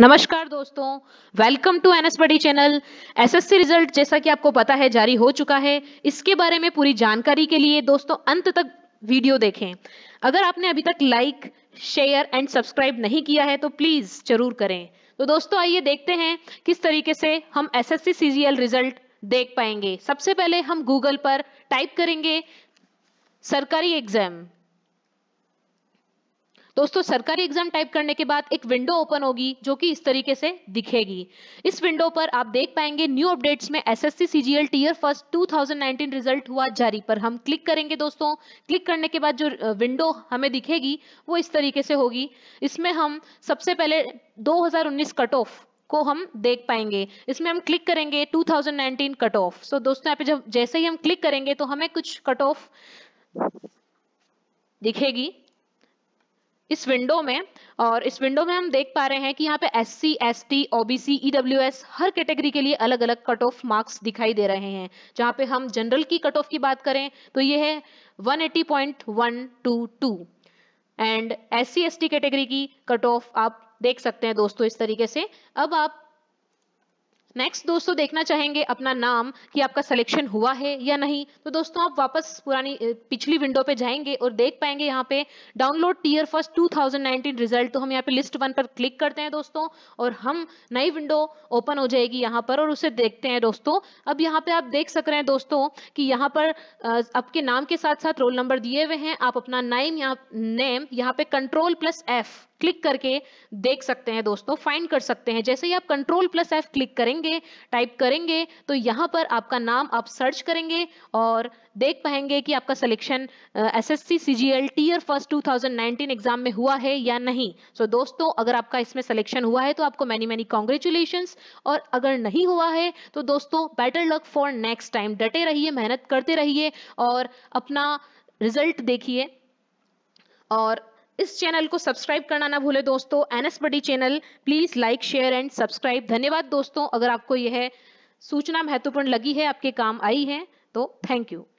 नमस्कार दोस्तों welcome to N buddy channel SSC result जैसा कि आपको पता है जारी हो चुका है इसके बारे में पूरी जानकारी के लिए दोस्तों अंत तक वीडियो देखें अगर आपने अभी तक लाइक शेयर एंड सब्सक्राइब नहीं किया है तो प्लीज जरूर करें तो दोस्तों आइए देखते हैं किस तरीके से हम सी सीजीएल रिजल्ट देख पाएंगे सबसे पहले हम गूगल पर टाइप करेंगे सरकारी एग्जाम दोस्तों सरकारी एग्जाम टाइप करने के बाद एक विंडो ओपन होगी जो कि इस तरीके से दिखेगी इस विंडो पर आप देख पाएंगे न्यू अपडेट्स में S S C C G L tier first two thousand nineteen result हुआ जारी पर हम क्लिक करेंगे दोस्तों क्लिक करने के बाद जो विंडो हमें दिखेगी वो इस तरीके से होगी इसमें हम सबसे पहले उन्नीस कट ऑफ को हम देख पाएंगे इसमें हम क्लिक करेंगे 2019 कट ऑफ सो दोस्तों यहाँ पे जब जैसे ही हम क्लिक करेंगे तो हमें कुछ कट ऑफ दिखेगी इस विंडो में और इस विंडो में हम देख पा रहे हैं कि यहाँ पे S C S T OBC S हर कैटेगरी के लिए अलग अलग कट ऑफ मार्क्स दिखाई दे रहे हैं जहाँ पे हम जनरल की कट ऑफ की बात करें तो ये है 180.122 and S C S T category की कट ऑफ आप देख सकते हैं दोस्तों इस तरीके से अब आप नेक्स्ट दोस्तों देखना चाहेंगे अपना नाम कि आपका सिलेक्शन हुआ है या नहीं तो दोस्तों आप वापस पुरानी पिछली विंडो पे जाएंगे और देख पाएंगे यहाँ पे डाउनलोड टीयर फर्स्ट 2019 रिजल्ट तो हम यहाँ पे लिस्ट वन पर क्लिक करते हैं दोस्तों और हम नई विंडो ओपन हो जाएगी यहाँ पर और उसे देखते हैं दोस्तों अब यहाँ पे आप देख सक रहे हैं दोस्तों की यहाँ पर आपके नाम के साथ साथ रोल नंबर दिए हुए हैं आप अपना नाइम यहाँ नेम यहाँ पे कंट्रोल प्लस एफ क्लिक करके देख सकते हैं दोस्तों फाइंड कर सकते हैं जैसे ही आप कंट्रोल प्लस एफ क्लिक करेंगे टाइप करेंगे तो यहाँ पर आपका नाम आप सर्च करेंगे और देख पाएंगे कि आपका selection S S C C G L tier first two thousand nineteen exam में हुआ है या नहीं सो so, दोस्तों अगर आपका इसमें सिलेक्शन हुआ है तो आपको मैनी मैनी कॉन्ग्रेचुलेशन और अगर नहीं हुआ है तो दोस्तों better luck for next time डटे रहिए मेहनत करते रहिए और अपना रिजल्ट देखिए और इस चैनल को सब्सक्राइब करना ना भूले दोस्तों N S buddy channel please like share and subscribe धन्यवाद दोस्तों अगर आपको यह सूचना महत्वपूर्ण लगी है आपके काम आई है तो थैंक यू